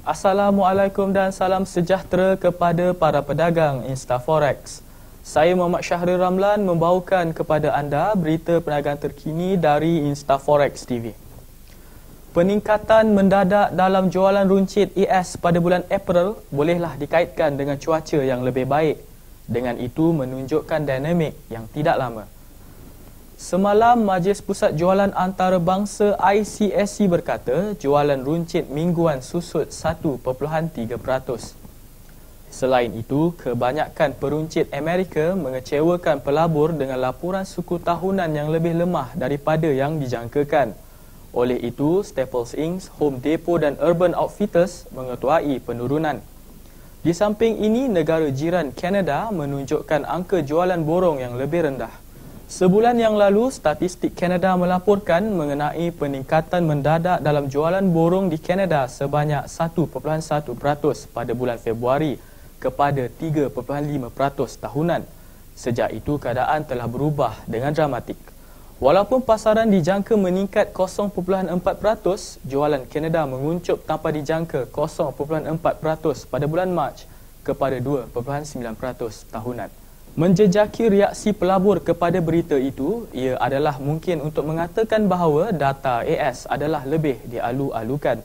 Assalamualaikum dan salam sejahtera kepada para pedagang InstaForex. Saya Muhammad Syahrir Ramlan membawakan kepada anda berita perniagaan terkini dari InstaForex TV. Peningkatan mendadak dalam jualan runcit ES pada bulan April bolehlah dikaitkan dengan cuaca yang lebih baik. Dengan itu menunjukkan dinamik yang tidak lama. Semalam Majlis Pusat Jualan Antarabangsa ICSC berkata jualan runcit mingguan susut 1.3%. Selain itu, kebanyakan peruncit Amerika mengecewakan pelabur dengan laporan suku tahunan yang lebih lemah daripada yang dijangkakan. Oleh itu, Staples Inc, Home Depot dan Urban Outfitters mengetuai penurunan. Di samping ini, negara jiran Kanada menunjukkan angka jualan borong yang lebih rendah. Sebulan yang lalu, Statistik Kanada melaporkan mengenai peningkatan mendadak dalam jualan borong di Kanada sebanyak 1.1% pada bulan Februari kepada 3.5% tahunan. Sejak itu, keadaan telah berubah dengan dramatik. Walaupun pasaran dijangka meningkat 0.4%, jualan Kanada menguncup tanpa dijangka 0.4% pada bulan Mac kepada 2.9% tahunan. Menjejaki reaksi pelabur kepada berita itu, ia adalah mungkin untuk mengatakan bahawa data AS adalah lebih dialu-alukan.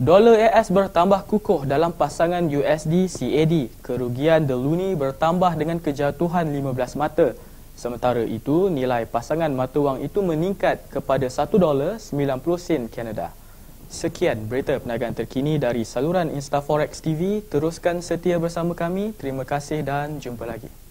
Dolar AS bertambah kukuh dalam pasangan USD CAD. Kerugian The Looney bertambah dengan kejatuhan 15 mata. Sementara itu, nilai pasangan mata wang itu meningkat kepada 1 dolar 90 sen Canada. Sekian berita perniagaan terkini dari saluran InstaForex TV. Teruskan setia bersama kami. Terima kasih dan jumpa lagi.